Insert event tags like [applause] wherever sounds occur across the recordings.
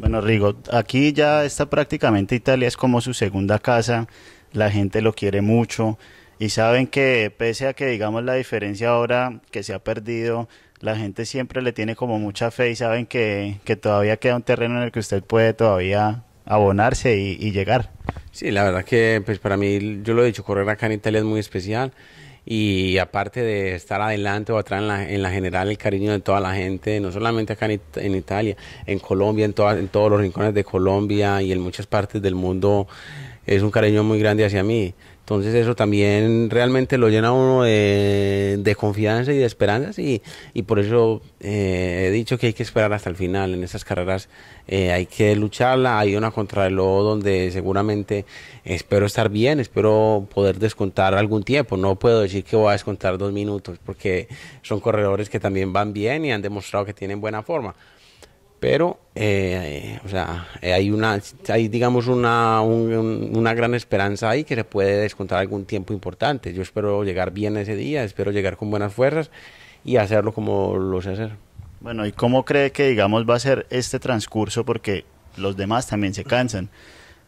Bueno, Rigo, aquí ya está prácticamente Italia, es como su segunda casa, la gente lo quiere mucho y saben que pese a que digamos la diferencia ahora que se ha perdido, la gente siempre le tiene como mucha fe y saben que, todavía queda un terreno en el que usted puede todavía abonarse y, llegar. Sí, la verdad que pues para mí, yo lo he dicho, correr acá en Italia es muy especial y aparte de estar adelante o atrás en la, en la general, el cariño de toda la gente, no solamente acá en, Italia, en Colombia, en, todas en todos los rincones de Colombia y en muchas partes del mundo es un cariño muy grande hacia mí. Entonces eso también realmente lo llena uno de, confianza y de esperanzas y, por eso eh, he dicho que hay que esperar hasta el final. En estas carreras eh, hay que lucharla, hay una contra contrarreloj donde seguramente espero estar bien, espero poder descontar algún tiempo. No puedo decir que voy a descontar dos minutos porque son corredores que también van bien y han demostrado que tienen buena forma pero eh, o sea, eh, hay una, hay digamos una, gran esperanza ahí que se puede descontar algún tiempo importante. Yo espero llegar bien ese día, espero llegar con buenas fuerzas y hacerlo como lo sé hacer. Bueno, ¿y cómo cree que digamos va a ser este transcurso? Porque los demás también se cansan.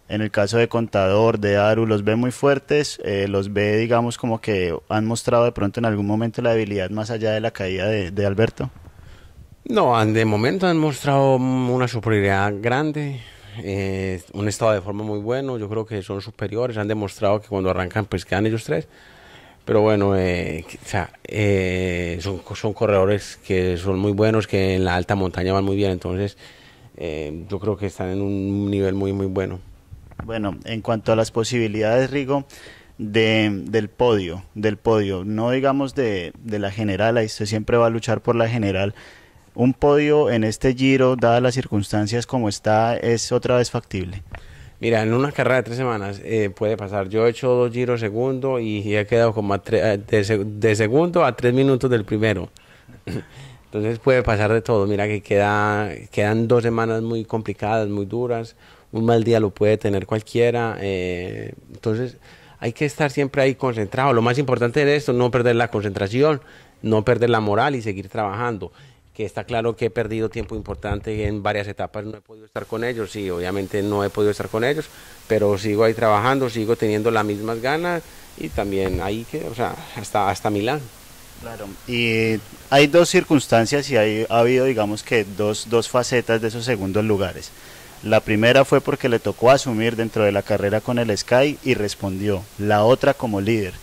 En el caso de Contador, de Aru, los ve muy fuertes, eh, los ve digamos como que han mostrado de pronto en algún momento la debilidad más allá de la caída de, de Alberto. No, de momento han mostrado una superioridad grande, eh, un estado de forma muy bueno, yo creo que son superiores, han demostrado que cuando arrancan pues quedan ellos tres, pero bueno, eh, o sea, eh, son, son, corredores que son muy buenos, que en la alta montaña van muy bien, entonces yo creo que están en un nivel muy, muy bueno. Bueno, en cuanto a las posibilidades, Rigo, del podio, del podio, no digamos de, de la general, ahí usted siempre va a luchar por la general, un podio en este Giro, dadas las circunstancias como está, es otra vez factible? Mira, en una carrera de tres semanas eh, puede pasar. Yo he hecho dos giros segundo y he quedado como a eh, de, segundo a tres minutos del primero. [laughs] Entonces puede pasar de todo. Mira que queda, quedan dos semanas muy complicadas, muy duras. Un mal día lo puede tener cualquiera. Eh, entonces hay que estar siempre ahí concentrado. Lo más importante de esto, no perder la concentración, no perder la moral y seguir trabajando está claro que he perdido tiempo importante en varias etapas, no he podido estar con ellos, y obviamente no he podido estar con ellos, pero sigo ahí trabajando, sigo teniendo las mismas ganas y también ahí que, o sea, hasta, hasta Milán. Claro, y hay dos circunstancias y hay, ha habido, digamos que, dos, dos facetas de esos segundos lugares. La primera fue porque le tocó asumir dentro de la carrera con el Sky y respondió, la otra como líder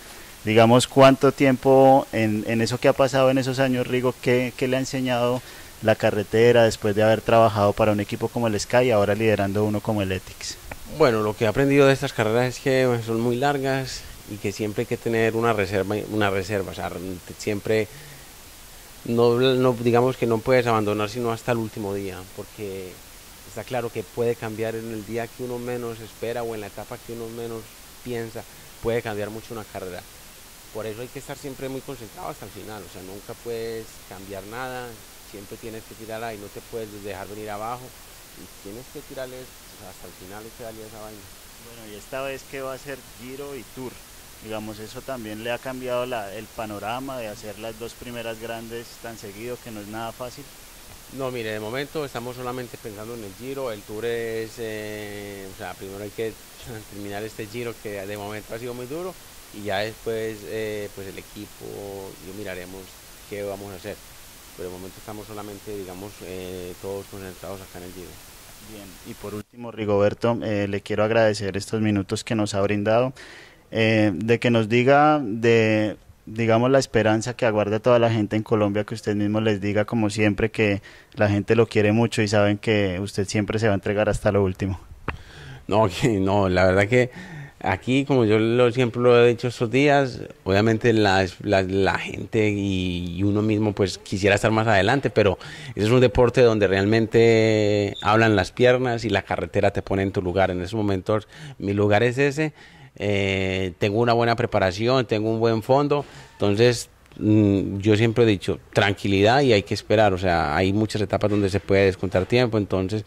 digamos, cuánto tiempo en, eso que ha pasado en esos años, Rigo, ¿qué, le ha enseñado la carretera después de haber trabajado para un equipo como el Sky y ahora liderando uno como el Etix. Bueno, lo que he aprendido de estas carreras es que son muy largas y que siempre hay que tener una reserva, una reserva, o sea, siempre no, no digamos que no puedes abandonar sino hasta el último día, porque está claro que puede cambiar en el día que uno menos espera o en la etapa que uno menos piensa, puede cambiar mucho una carrera. Por eso hay que estar siempre muy concentrado hasta el final, o sea, nunca puedes cambiar nada, siempre tienes que tirar ahí, no te puedes dejar venir abajo y tienes que tirarles hasta el final y que esa vaina. Bueno, y esta vez que va a ser Giro y Tour, digamos, eso también le ha cambiado el panorama de hacer las dos primeras grandes tan seguido, que no es nada fácil. No, mire, de momento estamos solamente pensando en el Giro, el Tour es, eh, o sea, primero hay que [laughs] terminar este Giro que de momento ha sido muy duro y ya después eh, pues el equipo yo miraremos qué vamos a hacer pero de momento estamos solamente digamos eh, todos concentrados acá en el Giro bien y por último Rigoberto eh, le quiero agradecer estos minutos que nos ha brindado de que nos diga de digamos la esperanza que aguarda toda la gente en Colombia que usted mismo les diga como siempre que la gente lo quiere mucho y saben que usted siempre se va a entregar hasta lo último no [laughs] no la verdad que Aquí, como yo lo, siempre lo he dicho estos días, obviamente la, gente y, uno mismo pues quisiera estar más adelante, pero es un deporte donde realmente hablan las piernas y la carretera te pone en tu lugar. En esos momentos mi lugar es ese, eh, tengo una buena preparación, tengo un buen fondo, entonces mm, yo siempre he dicho tranquilidad y hay que esperar, o sea, hay muchas etapas donde se puede descontar tiempo, entonces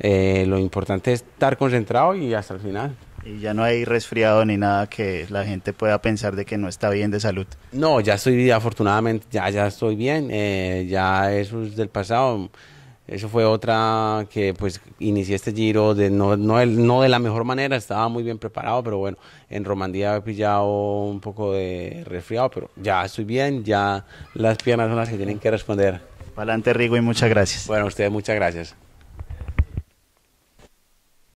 eh, lo importante es estar concentrado y hasta el final. Y ya no hay resfriado ni nada que la gente pueda pensar de que no está bien de salud. No, ya estoy, afortunadamente, ya, ya estoy bien. Eh, ya eso es del pasado. Eso fue otra que pues inicié este giro de no, no, no de la mejor manera, estaba muy bien preparado, pero bueno, en Romandía he pillado un poco de resfriado, pero ya estoy bien, ya las piernas son las que tienen que responder. Adelante Rigo y muchas gracias. Bueno, a ustedes muchas gracias.